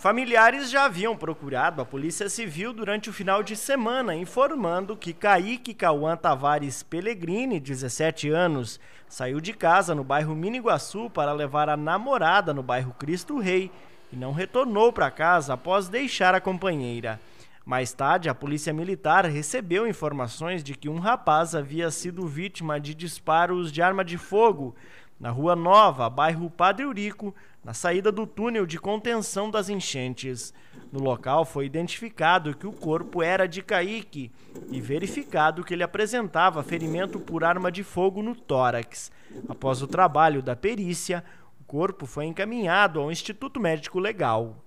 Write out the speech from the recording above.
Familiares já haviam procurado a Polícia Civil durante o final de semana, informando que Kaique Cauã Tavares Pellegrini, 17 anos, saiu de casa no bairro Miniguaçu para levar a namorada no bairro Cristo Rei e não retornou para casa após deixar a companheira. Mais tarde, a Polícia Militar recebeu informações de que um rapaz havia sido vítima de disparos de arma de fogo na Rua Nova, bairro Padre Urico, na saída do túnel de contenção das enchentes. No local foi identificado que o corpo era de Kaique e verificado que ele apresentava ferimento por arma de fogo no tórax. Após o trabalho da perícia, o corpo foi encaminhado ao Instituto Médico Legal.